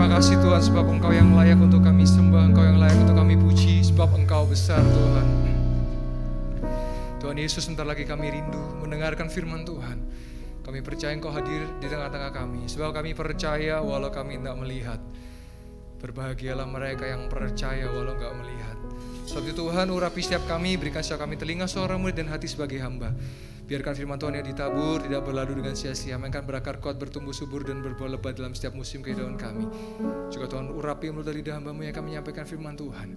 Terima kasih Tuhan sebab Engkau yang layak untuk kami sembah, Engkau yang layak untuk kami puji, sebab Engkau besar Tuhan. Tuhan Yesus sebentar lagi kami rindu mendengarkan firman Tuhan. Kami percaya Engkau hadir di tengah-tengah kami, sebab kami percaya walau kami tidak melihat. Berbahagialah mereka yang percaya walau nggak melihat. Sebab Tuhan urapi setiap kami, berikan setiap kami telinga seorang murid dan hati sebagai hamba. Biarkan firman Tuhan yang ditabur tidak berlalu dengan sia-sia, melainkan berakar kuat, bertumbuh subur, dan berbuah lebat dalam setiap musim kehidupan kami. Juga Tuhan urapi mulut dari lidah hambamu yang akan menyampaikan firman Tuhan.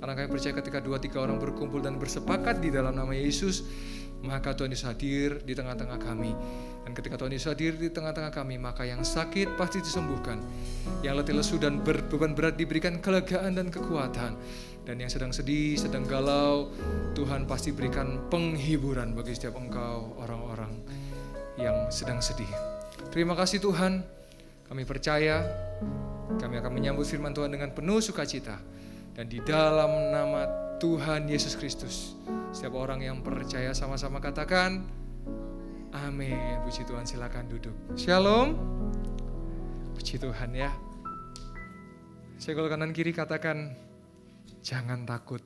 Karena kami percaya ketika dua tiga orang berkumpul dan bersepakat di dalam nama Yesus, maka Tuhan Yesus hadir di tengah-tengah kami. Dan ketika Tuhan Yesus hadir di tengah-tengah kami, maka yang sakit pasti disembuhkan. Yang letih lesu dan berbeban berat diberikan kelegaan dan kekuatan. Dan yang sedang sedih, sedang galau, Tuhan pasti berikan penghiburan bagi setiap engkau orang-orang yang sedang sedih. Terima kasih Tuhan, kami percaya kami akan menyambut firman Tuhan dengan penuh sukacita. Dan di dalam nama Tuhan Yesus Kristus, setiap orang yang percaya sama-sama katakan, Amin. Puji Tuhan, silakan duduk. Shalom. Puji Tuhan ya. Saya kanan kiri katakan, jangan takut,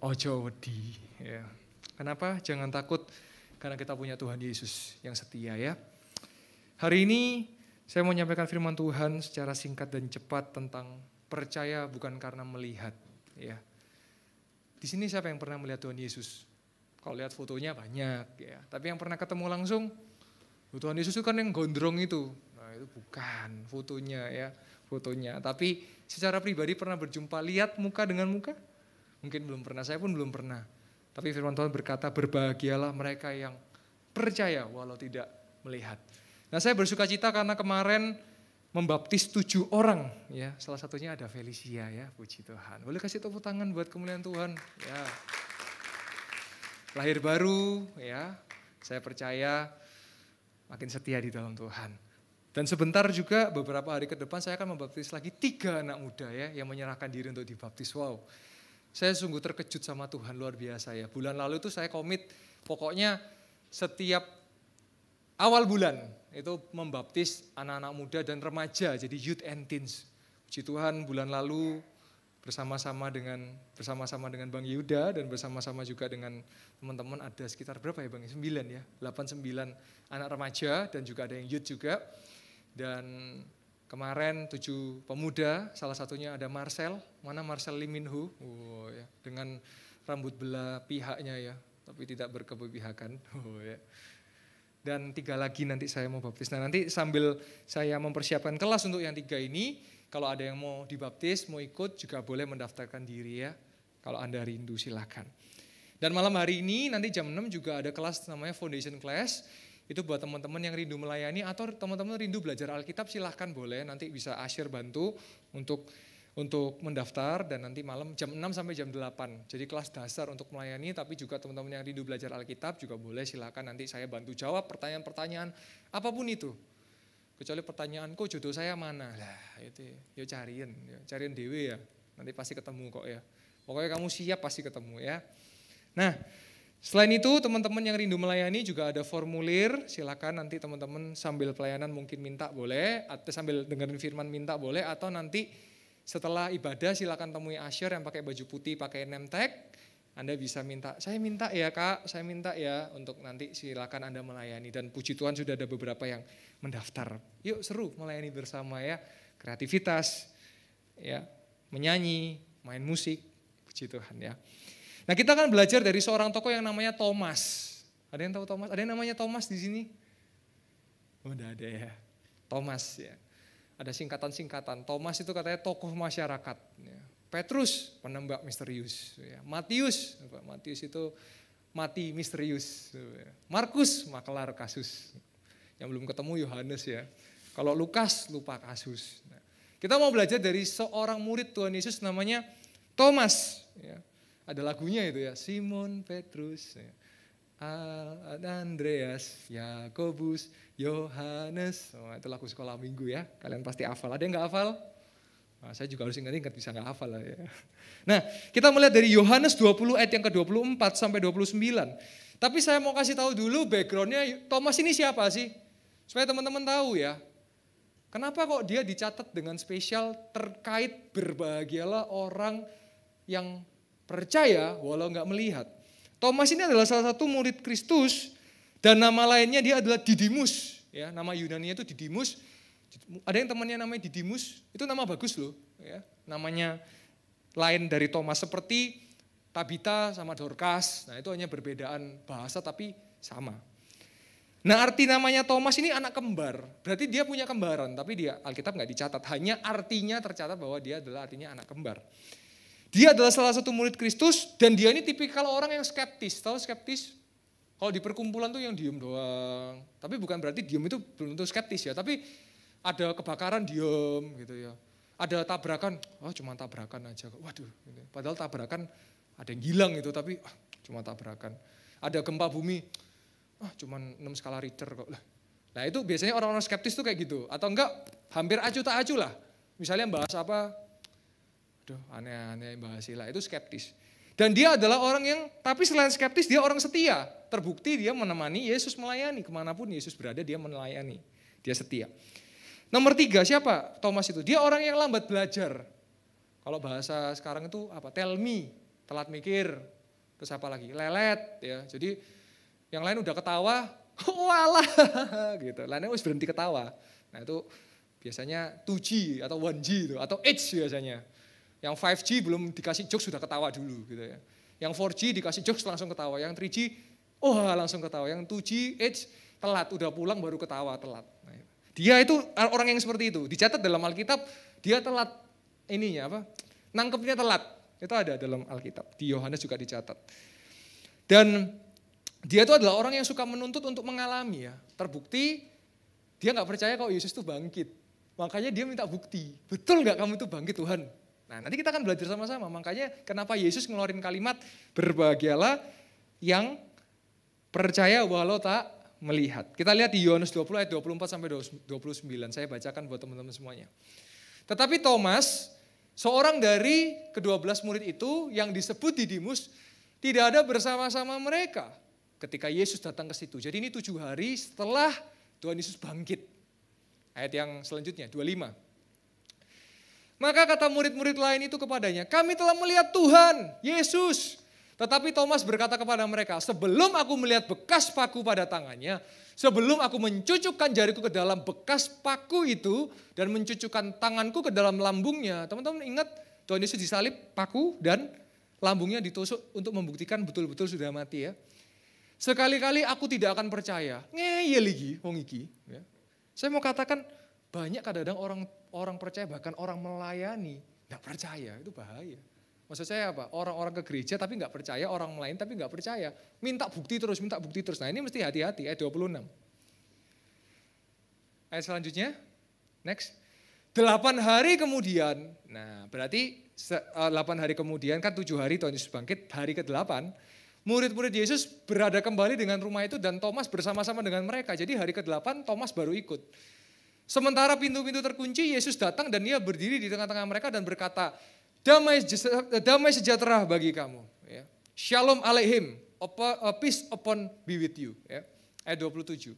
ojo wedi. Ya. Kenapa jangan takut? Karena kita punya Tuhan Yesus yang setia ya. Hari ini saya mau menyampaikan firman Tuhan secara singkat dan cepat tentang percaya bukan karena melihat. Ya. Di sini siapa yang pernah melihat Tuhan Yesus? Kalau lihat fotonya banyak ya, tapi yang pernah ketemu langsung Tuhan Yesus itu kan yang gondrong itu. Nah, itu bukan fotonya ya, fotonya. Tapi secara pribadi pernah berjumpa, lihat muka dengan muka? Mungkin belum pernah, saya pun belum pernah. Tapi firman Tuhan berkata, berbahagialah mereka yang percaya walau tidak melihat. Nah saya bersuka cita karena kemarin membaptis tujuh orang. ya Salah satunya ada Felicia ya, puji Tuhan. Boleh kasih tepuk tangan buat kemuliaan Tuhan. Ya. Lahir baru ya, saya percaya makin setia di dalam Tuhan. Dan sebentar juga beberapa hari ke depan saya akan membaptis lagi tiga anak muda ya yang menyerahkan diri untuk dibaptis. Wow, saya sungguh terkejut sama Tuhan luar biasa ya. Bulan lalu itu saya komit pokoknya setiap awal bulan itu membaptis anak-anak muda dan remaja jadi youth and teens. Puji Tuhan bulan lalu bersama-sama dengan bersama-sama dengan Bang Yuda dan bersama-sama juga dengan teman-teman ada sekitar berapa ya Bang? 9 ya, 89 anak remaja dan juga ada yang youth juga dan kemarin tujuh pemuda, salah satunya ada Marcel, mana Marcel Liminhu, oh, ya. dengan rambut belah pihaknya ya, tapi tidak berkebihakan. Oh, ya. Dan tiga lagi nanti saya mau baptis. Nah nanti sambil saya mempersiapkan kelas untuk yang tiga ini, kalau ada yang mau dibaptis, mau ikut juga boleh mendaftarkan diri ya. Kalau Anda rindu silahkan. Dan malam hari ini nanti jam 6 juga ada kelas namanya Foundation Class itu buat teman-teman yang rindu melayani atau teman-teman rindu belajar Alkitab silahkan boleh nanti bisa asyir bantu untuk untuk mendaftar dan nanti malam jam 6 sampai jam 8. Jadi kelas dasar untuk melayani tapi juga teman-teman yang rindu belajar Alkitab juga boleh silahkan nanti saya bantu jawab pertanyaan-pertanyaan apapun itu. Kecuali pertanyaan kok jodoh saya mana? Lah itu ya cariin, ya cariin dewi ya. Nanti pasti ketemu kok ya. Pokoknya kamu siap pasti ketemu ya. Nah, Selain itu, teman-teman yang rindu melayani juga ada formulir. Silakan nanti teman-teman sambil pelayanan mungkin minta boleh, atau sambil dengerin firman minta boleh, atau nanti setelah ibadah silakan temui asyur yang pakai baju putih, pakai name tag. Anda bisa minta, saya minta ya kak, saya minta ya untuk nanti silakan Anda melayani. Dan puji Tuhan sudah ada beberapa yang mendaftar. Yuk seru melayani bersama ya, kreativitas, ya menyanyi, main musik, puji Tuhan ya. Nah kita kan belajar dari seorang tokoh yang namanya Thomas. Ada yang tahu Thomas? Ada yang namanya Thomas di sini? Oh, udah ada ya. Thomas ya. Ada singkatan-singkatan. Thomas itu katanya tokoh masyarakat. Ya. Petrus penembak misterius. Ya. Matius, Matius itu mati misterius. Ya. Markus makelar kasus. Yang belum ketemu Yohanes ya. Kalau Lukas lupa kasus. Nah, kita mau belajar dari seorang murid Tuhan Yesus namanya Thomas. Ya ada lagunya itu ya Simon Petrus ya. Andreas, Yakobus, Yohanes. Oh, itu lagu sekolah minggu ya. Kalian pasti hafal. Ada yang nggak hafal? Nah, saya juga harus ingat-ingat bisa nggak hafal lah ya. Nah, kita melihat dari Yohanes 20 ayat yang ke-24 sampai 29. Tapi saya mau kasih tahu dulu backgroundnya Thomas ini siapa sih? Supaya teman-teman tahu ya. Kenapa kok dia dicatat dengan spesial terkait berbahagialah orang yang Percaya walau nggak melihat. Thomas ini adalah salah satu murid Kristus dan nama lainnya dia adalah Didimus. Ya, nama Yunani itu Didimus. Ada yang temannya namanya Didimus, itu nama bagus loh. Ya, namanya lain dari Thomas seperti Tabita sama Dorcas. Nah itu hanya perbedaan bahasa tapi sama. Nah arti namanya Thomas ini anak kembar. Berarti dia punya kembaran tapi dia Alkitab nggak dicatat. Hanya artinya tercatat bahwa dia adalah artinya anak kembar. Dia adalah salah satu murid Kristus dan dia ini tipikal orang yang skeptis. Tahu skeptis? Kalau di perkumpulan tuh yang diem doang. Tapi bukan berarti diem itu belum tentu skeptis ya. Tapi ada kebakaran diem gitu ya. Ada tabrakan, oh cuma tabrakan aja. Waduh, gitu. padahal tabrakan ada yang hilang itu tapi oh, cuma tabrakan. Ada gempa bumi, oh cuma 6 skala Richter kok. Lah, nah itu biasanya orang-orang skeptis tuh kayak gitu. Atau enggak hampir acu tak acu lah. Misalnya bahas apa, aduh aneh-aneh Mbak sila itu skeptis. Dan dia adalah orang yang, tapi selain skeptis dia orang setia. Terbukti dia menemani Yesus melayani, kemanapun Yesus berada dia melayani. Dia setia. Nomor tiga siapa Thomas itu? Dia orang yang lambat belajar. Kalau bahasa sekarang itu apa? Tell me, telat mikir. Terus apa lagi? Lelet ya. Jadi yang lain udah ketawa, walah gitu. Lainnya harus berhenti ketawa. Nah itu biasanya 2G atau 1G atau H biasanya. Yang 5G belum dikasih jokes sudah ketawa dulu gitu ya. Yang 4G dikasih jokes langsung ketawa, yang 3G oh, langsung ketawa, yang 2G eh telat udah pulang baru ketawa telat. Nah, dia itu orang yang seperti itu, dicatat dalam Alkitab dia telat ininya apa? Nangkepnya telat. Itu ada dalam Alkitab. Di Yohanes juga dicatat. Dan dia itu adalah orang yang suka menuntut untuk mengalami ya. Terbukti dia nggak percaya kalau Yesus itu bangkit. Makanya dia minta bukti. Betul nggak kamu itu bangkit Tuhan? Nah nanti kita akan belajar sama-sama. Makanya kenapa Yesus ngeluarin kalimat berbahagialah yang percaya walau tak melihat. Kita lihat di Yohanes 20 ayat 24 sampai 29. Saya bacakan buat teman-teman semuanya. Tetapi Thomas, seorang dari kedua belas murid itu yang disebut Didimus, tidak ada bersama-sama mereka ketika Yesus datang ke situ. Jadi ini tujuh hari setelah Tuhan Yesus bangkit. Ayat yang selanjutnya, 25. Maka kata murid-murid lain itu kepadanya, kami telah melihat Tuhan, Yesus. Tetapi Thomas berkata kepada mereka, sebelum aku melihat bekas paku pada tangannya, sebelum aku mencucukkan jariku ke dalam bekas paku itu, dan mencucukkan tanganku ke dalam lambungnya. Teman-teman ingat, Tuhan Yesus disalib, paku, dan lambungnya ditusuk untuk membuktikan betul-betul sudah mati ya. Sekali-kali aku tidak akan percaya. Ngeyel lagi, wong iki. Ya. Saya mau katakan, banyak kadang-kadang orang orang percaya bahkan orang melayani nggak percaya itu bahaya. Maksud saya apa? Orang-orang ke gereja tapi nggak percaya, orang lain tapi nggak percaya. Minta bukti terus, minta bukti terus. Nah ini mesti hati-hati, ayat 26. Ayat selanjutnya, next. Delapan hari kemudian, nah berarti eh, delapan hari kemudian kan tujuh hari Tuhan Yesus bangkit, hari ke delapan murid-murid Yesus berada kembali dengan rumah itu dan Thomas bersama-sama dengan mereka. Jadi hari ke-8 Thomas baru ikut. Sementara pintu-pintu terkunci, Yesus datang dan dia berdiri di tengah-tengah mereka dan berkata, damai, damai sejahtera bagi kamu. Ya. Shalom aleihim, eh, peace upon be with you. Ya. Ayat 27.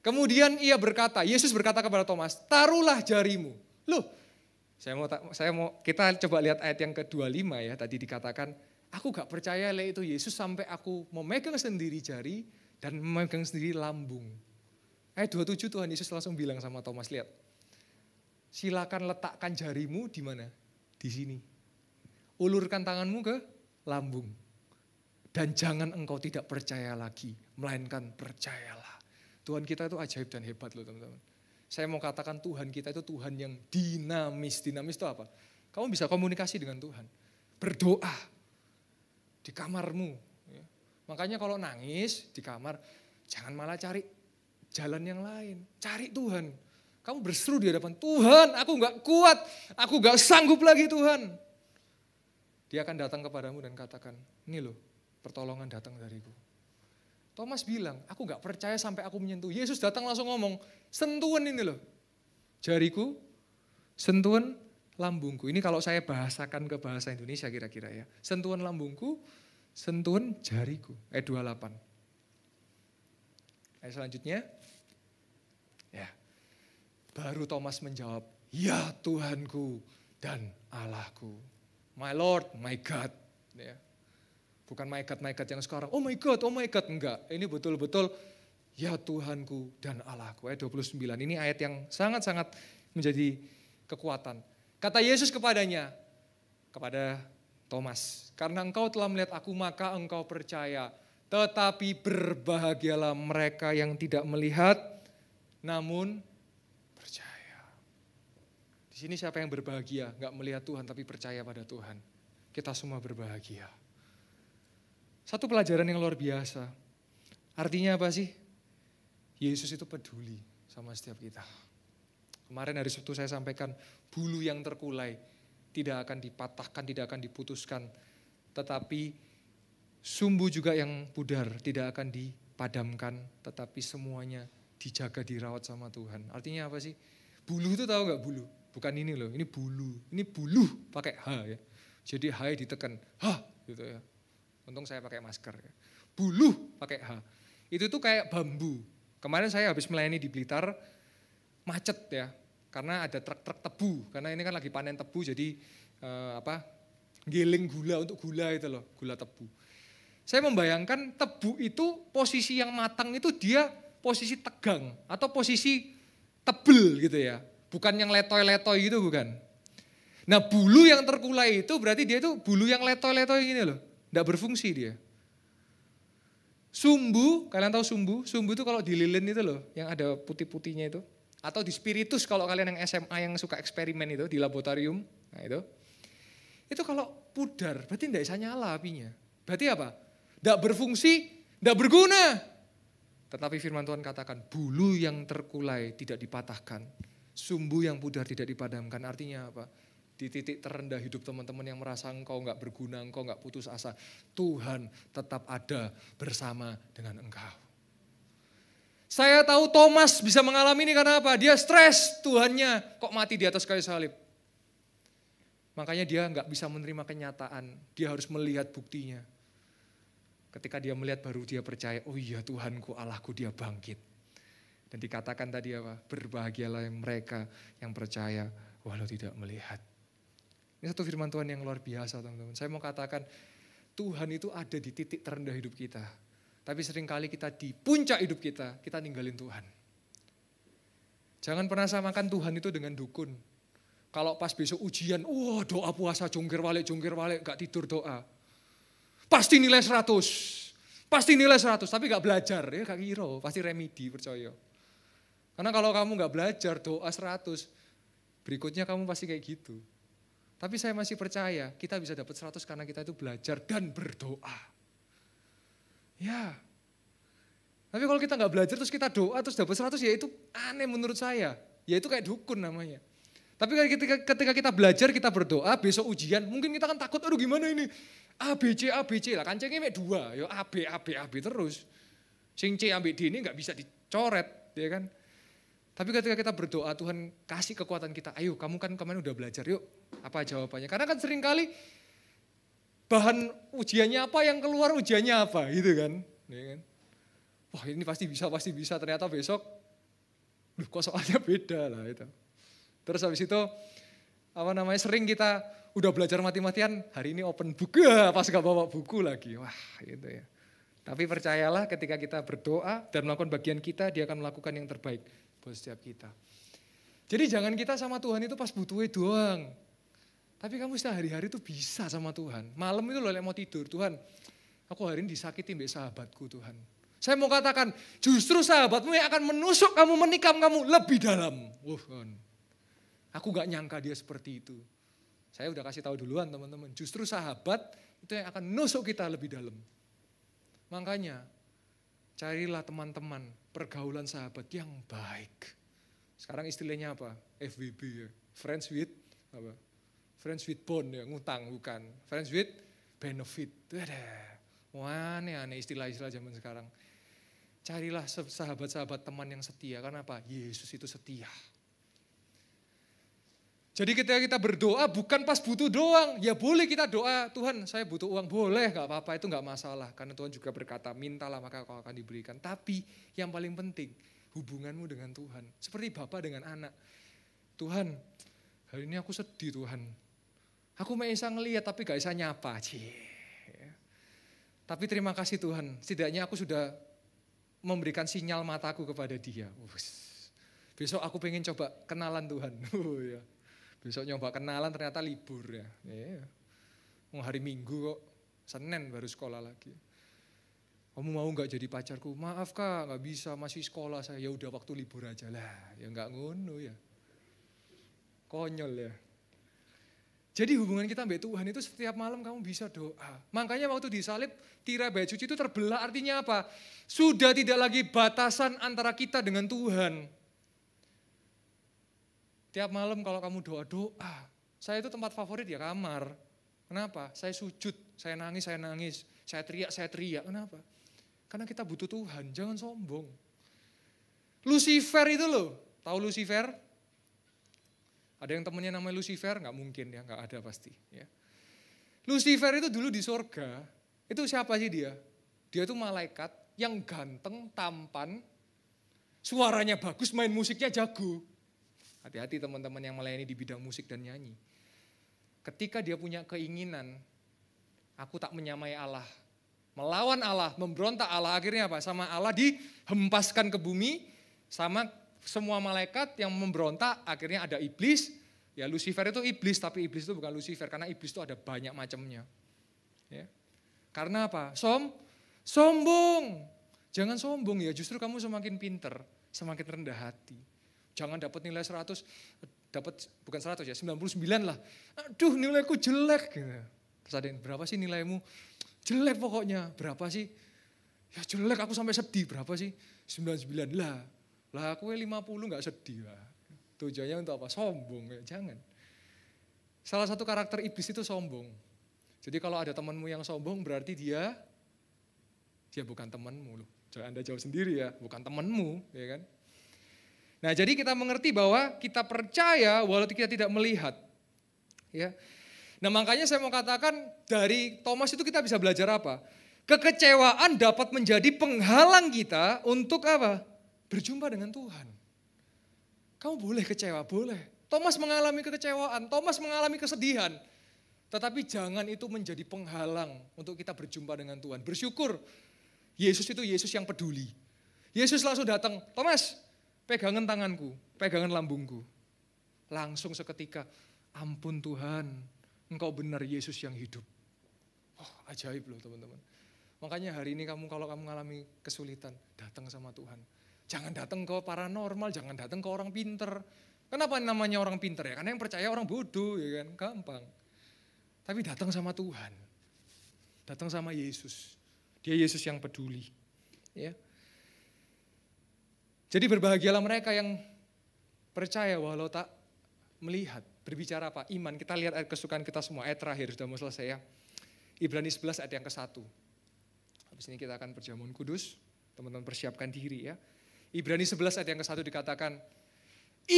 Kemudian ia berkata, Yesus berkata kepada Thomas, taruhlah jarimu. Loh, saya mau, saya mau kita coba lihat ayat yang ke-25 ya, tadi dikatakan, aku gak percaya le itu Yesus sampai aku memegang sendiri jari dan memegang sendiri lambung. Eh, Ayat 27 Tuhan Yesus langsung bilang sama Thomas, lihat. Silakan letakkan jarimu di mana? Di sini. Ulurkan tanganmu ke lambung. Dan jangan engkau tidak percaya lagi, melainkan percayalah. Tuhan kita itu ajaib dan hebat loh teman-teman. Saya mau katakan Tuhan kita itu Tuhan yang dinamis. Dinamis itu apa? Kamu bisa komunikasi dengan Tuhan. Berdoa di kamarmu. Ya. Makanya kalau nangis di kamar, jangan malah cari jalan yang lain. Cari Tuhan. Kamu berseru di hadapan Tuhan, aku nggak kuat, aku nggak sanggup lagi Tuhan. Dia akan datang kepadamu dan katakan, ini loh pertolongan datang dariku. Thomas bilang, aku nggak percaya sampai aku menyentuh. Yesus datang langsung ngomong, sentuhan ini loh. Jariku, sentuhan lambungku. Ini kalau saya bahasakan ke bahasa Indonesia kira-kira ya. Sentuhan lambungku, sentuhan jariku. Eh, Ayat 28. Eh selanjutnya, Baru Thomas menjawab, ya Tuhanku dan Allahku. My Lord, my God. Ya. Bukan my God, my God yang sekarang. Oh my God, oh my God. Enggak, ini betul-betul ya Tuhanku dan Allahku. Ayat 29, ini ayat yang sangat-sangat menjadi kekuatan. Kata Yesus kepadanya, kepada Thomas, karena engkau telah melihat aku maka engkau percaya. Tetapi berbahagialah mereka yang tidak melihat namun percaya. Di sini siapa yang berbahagia? Gak melihat Tuhan tapi percaya pada Tuhan. Kita semua berbahagia. Satu pelajaran yang luar biasa. Artinya apa sih? Yesus itu peduli sama setiap kita. Kemarin hari Sabtu saya sampaikan, bulu yang terkulai tidak akan dipatahkan, tidak akan diputuskan. Tetapi sumbu juga yang pudar tidak akan dipadamkan, tetapi semuanya dijaga dirawat sama Tuhan. Artinya apa sih? Bulu itu tahu nggak bulu? Bukan ini loh, ini bulu. Ini bulu pakai H ya. Jadi H ditekan, H gitu ya. Untung saya pakai masker ya. Bulu pakai H. Itu tuh kayak bambu. Kemarin saya habis melayani di Blitar, macet ya. Karena ada truk-truk tebu, karena ini kan lagi panen tebu jadi eh, apa giling gula untuk gula itu loh, gula tebu. Saya membayangkan tebu itu posisi yang matang itu dia posisi tegang atau posisi tebel gitu ya. Bukan yang letoy-letoy gitu bukan. Nah bulu yang terkulai itu berarti dia itu bulu yang letoy-letoy gini loh. Tidak berfungsi dia. Sumbu, kalian tahu sumbu? Sumbu itu kalau dililin itu loh, yang ada putih-putihnya itu. Atau di spiritus kalau kalian yang SMA yang suka eksperimen itu, di laboratorium. Nah itu. Itu kalau pudar, berarti tidak bisa nyala apinya. Berarti apa? Tidak berfungsi, tidak berguna. Tetapi firman Tuhan katakan, bulu yang terkulai tidak dipatahkan, sumbu yang pudar tidak dipadamkan. Artinya apa? Di titik terendah hidup teman-teman yang merasa engkau nggak berguna, engkau nggak putus asa. Tuhan tetap ada bersama dengan engkau. Saya tahu Thomas bisa mengalami ini karena apa? Dia stres Tuhannya kok mati di atas kayu salib. Makanya dia nggak bisa menerima kenyataan. Dia harus melihat buktinya. Ketika dia melihat baru dia percaya, oh iya Tuhanku Allahku dia bangkit. Dan dikatakan tadi apa? Berbahagialah mereka yang percaya walau tidak melihat. Ini satu firman Tuhan yang luar biasa teman-teman. Saya mau katakan Tuhan itu ada di titik terendah hidup kita. Tapi seringkali kita di puncak hidup kita, kita ninggalin Tuhan. Jangan pernah samakan Tuhan itu dengan dukun. Kalau pas besok ujian, wah oh, doa puasa jungkir walik, jungkir walik, gak tidur doa. Pasti nilai 100. Pasti nilai 100, tapi gak belajar. Ya gak kira, pasti remedi percaya. Karena kalau kamu gak belajar doa 100, berikutnya kamu pasti kayak gitu. Tapi saya masih percaya kita bisa dapat 100 karena kita itu belajar dan berdoa. Ya. Tapi kalau kita nggak belajar terus kita doa terus dapat 100 ya itu aneh menurut saya. Ya itu kayak dukun namanya. Tapi ketika, ketika kita belajar, kita berdoa, besok ujian, mungkin kita kan takut, aduh gimana ini? A, B, C, A, B, C lah. Kancengnya mek dua, ya A, B, A, B, A, B terus. Sing C, A, B, D ini nggak bisa dicoret, ya kan? Tapi ketika kita berdoa, Tuhan kasih kekuatan kita. Ayo, kamu kan kemarin udah belajar, yuk. Apa jawabannya? Karena kan sering kali bahan ujiannya apa, yang keluar ujiannya apa, gitu kan? Ya kan? Wah ini pasti bisa, pasti bisa. Ternyata besok, loh kok soalnya beda lah itu. Terus habis itu apa namanya sering kita udah belajar mati-matian hari ini open book ya, pas gak bawa buku lagi wah gitu ya tapi percayalah ketika kita berdoa dan melakukan bagian kita dia akan melakukan yang terbaik buat setiap kita jadi jangan kita sama Tuhan itu pas butuhnya doang tapi kamu sehari-hari hari itu bisa sama Tuhan malam itu loh mau tidur Tuhan aku hari ini disakiti mbak sahabatku Tuhan saya mau katakan justru sahabatmu yang akan menusuk kamu menikam kamu lebih dalam Wuhan. Aku gak nyangka dia seperti itu. Saya udah kasih tahu duluan teman-teman. Justru sahabat itu yang akan nusuk kita lebih dalam. Makanya carilah teman-teman pergaulan sahabat yang baik. Sekarang istilahnya apa? FBB ya. Friends with apa? Friends with bond ya, ngutang bukan. Friends with benefit. Wah, aneh-aneh istilah-istilah zaman sekarang. Carilah sahabat-sahabat teman yang setia. Karena apa? Yesus itu setia. Jadi ketika kita berdoa bukan pas butuh doang, ya boleh kita doa, Tuhan saya butuh uang, boleh gak apa-apa, itu gak masalah. Karena Tuhan juga berkata, mintalah maka kau akan diberikan. Tapi yang paling penting, hubunganmu dengan Tuhan. Seperti Bapak dengan anak. Tuhan, hari ini aku sedih Tuhan. Aku mau bisa ngeliat tapi gak bisa nyapa. Cie. Tapi terima kasih Tuhan, setidaknya aku sudah memberikan sinyal mataku kepada dia. Besok aku pengen coba kenalan Tuhan. Oh, iya. Besok nyoba kenalan ternyata libur ya. Mau iya. Mau hari Minggu kok, Senin baru sekolah lagi. Kamu mau nggak jadi pacarku? Maaf kak, nggak bisa, masih sekolah saya. Ya udah waktu libur aja lah. Ya nggak ngono ya. Konyol ya. Jadi hubungan kita sama Tuhan itu setiap malam kamu bisa doa. Makanya waktu disalib, tirai Cuci itu terbelah artinya apa? Sudah tidak lagi batasan antara kita dengan Tuhan. Tiap malam kalau kamu doa-doa, saya itu tempat favorit ya kamar. Kenapa? Saya sujud, saya nangis, saya nangis, saya teriak, saya teriak. Kenapa? Karena kita butuh Tuhan, jangan sombong. Lucifer itu loh, tahu Lucifer? Ada yang temennya namanya Lucifer? Nggak mungkin ya, nggak ada pasti. Ya. Lucifer itu dulu di sorga, itu siapa sih dia? Dia itu malaikat yang ganteng, tampan, suaranya bagus, main musiknya jago. Hati-hati teman-teman yang melayani di bidang musik dan nyanyi. Ketika dia punya keinginan, aku tak menyamai Allah. Melawan Allah, memberontak Allah, akhirnya apa? Sama Allah dihempaskan ke bumi, sama semua malaikat yang memberontak, akhirnya ada iblis. Ya Lucifer itu iblis, tapi iblis itu bukan Lucifer, karena iblis itu ada banyak macamnya. Ya. Karena apa? Som, sombong. Jangan sombong ya, justru kamu semakin pinter, semakin rendah hati. Jangan dapat nilai 100, dapat bukan 100 ya, 99 lah. Aduh nilaiku jelek. Gitu. Terus ada yang, berapa sih nilaimu? Jelek pokoknya. Berapa sih? Ya jelek aku sampai sedih. Berapa sih? 99 lah. Lah aku 50 gak sedih lah. Tujuannya untuk apa? Sombong. Ya. Jangan. Salah satu karakter iblis itu sombong. Jadi kalau ada temanmu yang sombong berarti dia dia bukan temanmu loh. Anda jauh sendiri ya, bukan temanmu, ya kan? Nah, jadi kita mengerti bahwa kita percaya walaupun kita tidak melihat. Ya. Nah, makanya saya mau katakan dari Thomas itu kita bisa belajar apa? Kekecewaan dapat menjadi penghalang kita untuk apa? Berjumpa dengan Tuhan. Kamu boleh kecewa, boleh. Thomas mengalami kekecewaan, Thomas mengalami kesedihan. Tetapi jangan itu menjadi penghalang untuk kita berjumpa dengan Tuhan. Bersyukur Yesus itu Yesus yang peduli. Yesus langsung datang, Thomas pegangan tanganku, pegangan lambungku. Langsung seketika, ampun Tuhan, engkau benar Yesus yang hidup. Oh, ajaib loh teman-teman. Makanya hari ini kamu kalau kamu mengalami kesulitan, datang sama Tuhan. Jangan datang ke paranormal, jangan datang ke orang pinter. Kenapa namanya orang pinter ya? Karena yang percaya orang bodoh ya kan, gampang. Tapi datang sama Tuhan. Datang sama Yesus. Dia Yesus yang peduli. Ya. Jadi berbahagialah mereka yang percaya walau tak melihat. Berbicara apa? Iman. Kita lihat ayat kesukaan kita semua. Ayat terakhir sudah mau selesai ya. Ibrani 11 ayat yang ke-1. Habis ini kita akan perjamuan kudus. Teman-teman persiapkan diri ya. Ibrani 11 ayat yang ke-1 dikatakan,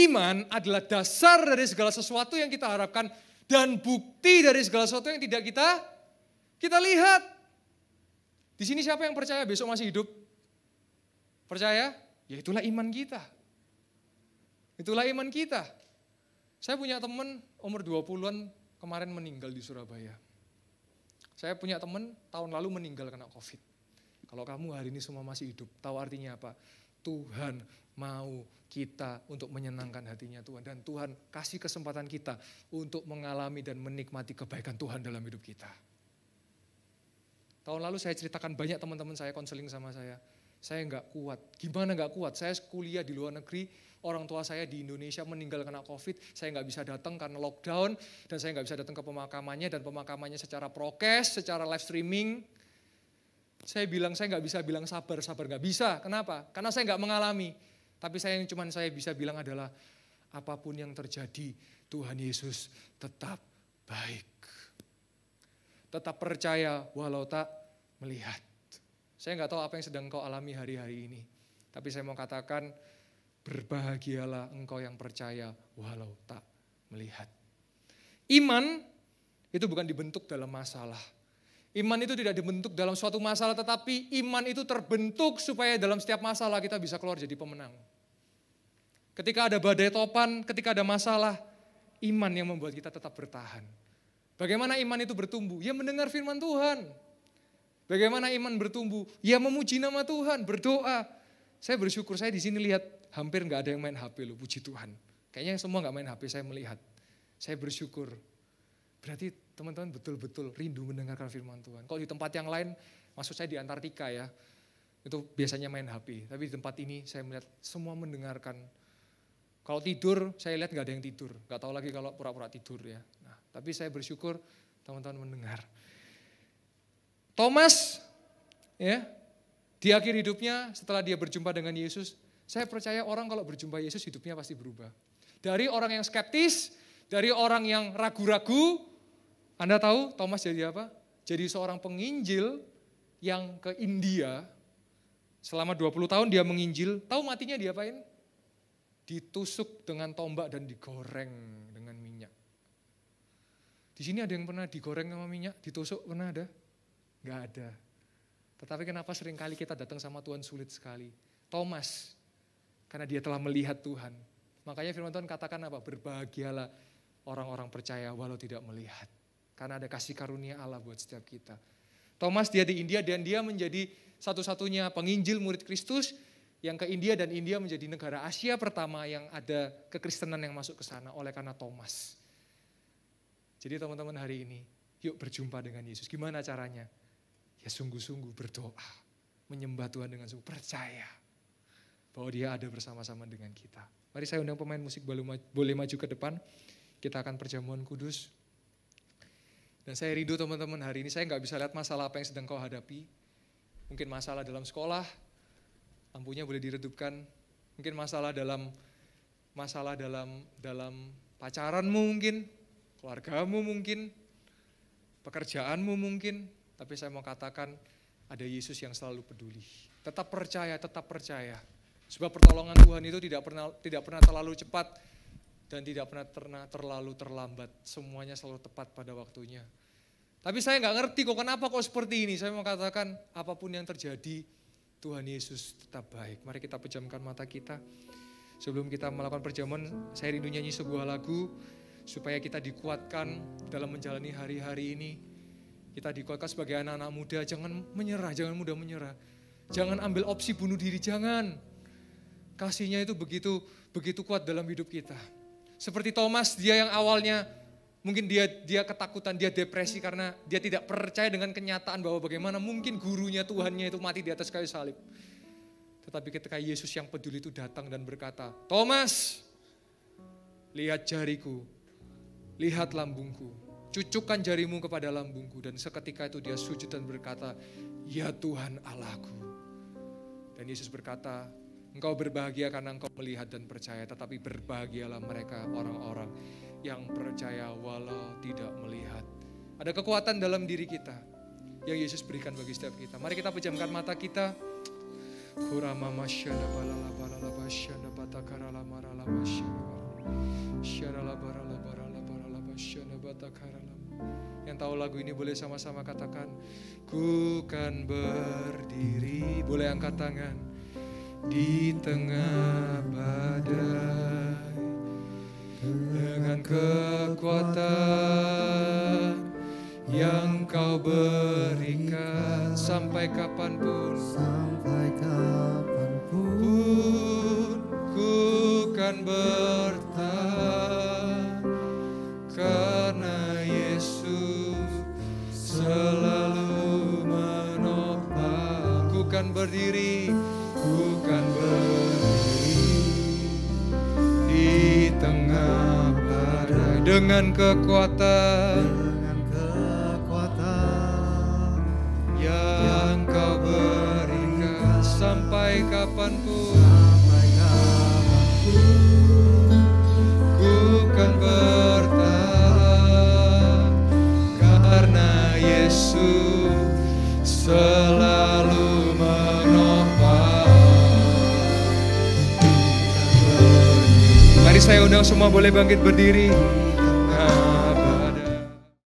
iman adalah dasar dari segala sesuatu yang kita harapkan dan bukti dari segala sesuatu yang tidak kita kita lihat. Di sini siapa yang percaya besok masih hidup? Percaya? Ya itulah iman kita. Itulah iman kita. Saya punya teman umur 20-an kemarin meninggal di Surabaya. Saya punya teman tahun lalu meninggal kena COVID. Kalau kamu hari ini semua masih hidup, tahu artinya apa? Tuhan mau kita untuk menyenangkan hatinya Tuhan. Dan Tuhan kasih kesempatan kita untuk mengalami dan menikmati kebaikan Tuhan dalam hidup kita. Tahun lalu saya ceritakan banyak teman-teman saya konseling sama saya saya nggak kuat. Gimana nggak kuat? Saya kuliah di luar negeri, orang tua saya di Indonesia meninggal kena COVID, saya nggak bisa datang karena lockdown, dan saya nggak bisa datang ke pemakamannya, dan pemakamannya secara prokes, secara live streaming. Saya bilang, saya nggak bisa bilang sabar, sabar nggak bisa. Kenapa? Karena saya nggak mengalami. Tapi saya yang cuma saya bisa bilang adalah, apapun yang terjadi, Tuhan Yesus tetap baik. Tetap percaya walau tak melihat. Saya nggak tahu apa yang sedang kau alami hari-hari ini. Tapi saya mau katakan, berbahagialah engkau yang percaya walau tak melihat. Iman itu bukan dibentuk dalam masalah. Iman itu tidak dibentuk dalam suatu masalah, tetapi iman itu terbentuk supaya dalam setiap masalah kita bisa keluar jadi pemenang. Ketika ada badai topan, ketika ada masalah, iman yang membuat kita tetap bertahan. Bagaimana iman itu bertumbuh? Ya mendengar firman Tuhan. Bagaimana iman bertumbuh? Ya memuji nama Tuhan, berdoa. Saya bersyukur saya di sini lihat hampir nggak ada yang main HP loh, puji Tuhan. Kayaknya semua nggak main HP saya melihat. Saya bersyukur. Berarti teman-teman betul-betul rindu mendengarkan firman Tuhan. Kalau di tempat yang lain, maksud saya di Antartika ya, itu biasanya main HP. Tapi di tempat ini saya melihat semua mendengarkan. Kalau tidur, saya lihat nggak ada yang tidur. Nggak tahu lagi kalau pura-pura tidur ya. Nah, tapi saya bersyukur teman-teman mendengar. Thomas ya di akhir hidupnya setelah dia berjumpa dengan Yesus, saya percaya orang kalau berjumpa Yesus hidupnya pasti berubah. Dari orang yang skeptis, dari orang yang ragu-ragu, Anda tahu Thomas jadi apa? Jadi seorang penginjil yang ke India selama 20 tahun dia menginjil, tahu matinya diapain? Ditusuk dengan tombak dan digoreng dengan minyak. Di sini ada yang pernah digoreng sama minyak, ditusuk pernah ada? Gak ada. Tetapi kenapa seringkali kita datang sama Tuhan sulit sekali. Thomas, karena dia telah melihat Tuhan. Makanya firman Tuhan katakan apa? Berbahagialah orang-orang percaya walau tidak melihat. Karena ada kasih karunia Allah buat setiap kita. Thomas dia di India dan dia menjadi satu-satunya penginjil murid Kristus yang ke India dan India menjadi negara Asia pertama yang ada kekristenan yang masuk ke sana oleh karena Thomas. Jadi teman-teman hari ini, yuk berjumpa dengan Yesus. Gimana caranya? ya sungguh-sungguh berdoa, menyembah Tuhan dengan sungguh percaya bahwa dia ada bersama-sama dengan kita. Mari saya undang pemain musik boleh maju ke depan. Kita akan perjamuan kudus. Dan saya rindu teman-teman hari ini saya nggak bisa lihat masalah apa yang sedang kau hadapi. Mungkin masalah dalam sekolah, lampunya boleh diredupkan. Mungkin masalah dalam masalah dalam dalam pacaranmu mungkin, keluargamu mungkin, pekerjaanmu mungkin, tapi saya mau katakan ada Yesus yang selalu peduli. Tetap percaya, tetap percaya. Sebab pertolongan Tuhan itu tidak pernah tidak pernah terlalu cepat dan tidak pernah terna, terlalu terlambat. Semuanya selalu tepat pada waktunya. Tapi saya nggak ngerti kok kenapa kok seperti ini. Saya mau katakan apapun yang terjadi Tuhan Yesus tetap baik. Mari kita pejamkan mata kita. Sebelum kita melakukan perjamuan, saya rindu nyanyi sebuah lagu supaya kita dikuatkan dalam menjalani hari-hari ini. Kita dikuatkan sebagai anak-anak muda, jangan menyerah, jangan mudah menyerah. Jangan ambil opsi bunuh diri, jangan. Kasihnya itu begitu begitu kuat dalam hidup kita. Seperti Thomas, dia yang awalnya mungkin dia dia ketakutan, dia depresi karena dia tidak percaya dengan kenyataan bahwa bagaimana mungkin gurunya Tuhannya itu mati di atas kayu salib. Tetapi ketika Yesus yang peduli itu datang dan berkata, "Thomas, lihat jariku, lihat lambungku." Cucukkan jarimu kepada lambungku. Dan seketika itu dia sujud dan berkata, Ya Tuhan Allahku. Dan Yesus berkata, Engkau berbahagia karena engkau melihat dan percaya, tetapi berbahagialah mereka orang-orang yang percaya walau tidak melihat. Ada kekuatan dalam diri kita yang Yesus berikan bagi setiap kita. Mari kita pejamkan mata kita. Kurama balala balala yang tahu lagu ini boleh sama-sama katakan, ku kan berdiri, boleh angkat tangan di tengah badai dengan kekuatan yang kau berikan sampai kapanpun sampai kapanpun ku kan berdiri karena Yesus selalu menopang. Bukan berdiri, bukan berdiri di tengah badai dengan kekuatan semua boleh bangkit berdiri.